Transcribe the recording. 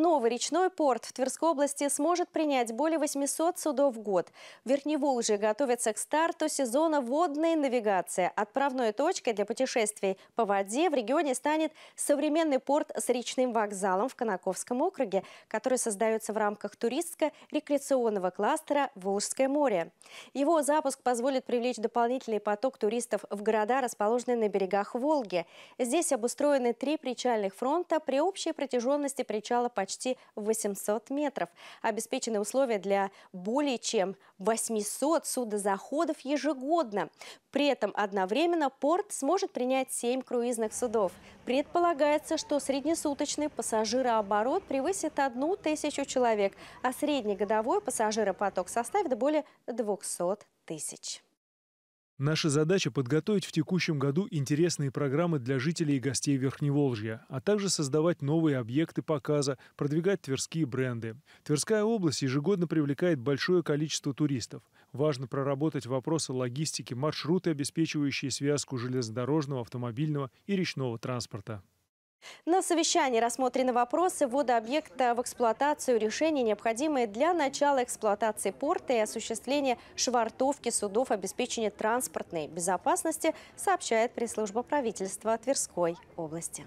Новый речной порт в Тверской области сможет принять более 800 судов в год. В Верхневолжье готовится к старту сезона водной навигации. Отправной точкой для путешествий по воде в регионе станет современный порт с речным вокзалом в Конаковском округе, который создается в рамках туристско-рекреационного кластера «Волжское море». Его запуск позволит привлечь дополнительный поток туристов в города, расположенные на берегах Волги. Здесь обустроены три причальных фронта при общей протяженности причала почти почти 800 метров. Обеспечены условия для более чем 800 судозаходов ежегодно. При этом одновременно порт сможет принять 7 круизных судов. Предполагается, что среднесуточный пассажирооборот превысит одну тысячу человек, а среднегодовой пассажиропоток составит более 200 тысяч. Наша задача – подготовить в текущем году интересные программы для жителей и гостей Верхневолжья, а также создавать новые объекты показа, продвигать тверские бренды. Тверская область ежегодно привлекает большое количество туристов. Важно проработать вопросы логистики, маршруты, обеспечивающие связку железнодорожного, автомобильного и речного транспорта. На совещании рассмотрены вопросы ввода объекта в эксплуатацию, решения, необходимые для начала эксплуатации порта и осуществления швартовки судов, обеспечения транспортной безопасности, сообщает пресс-служба правительства Тверской области.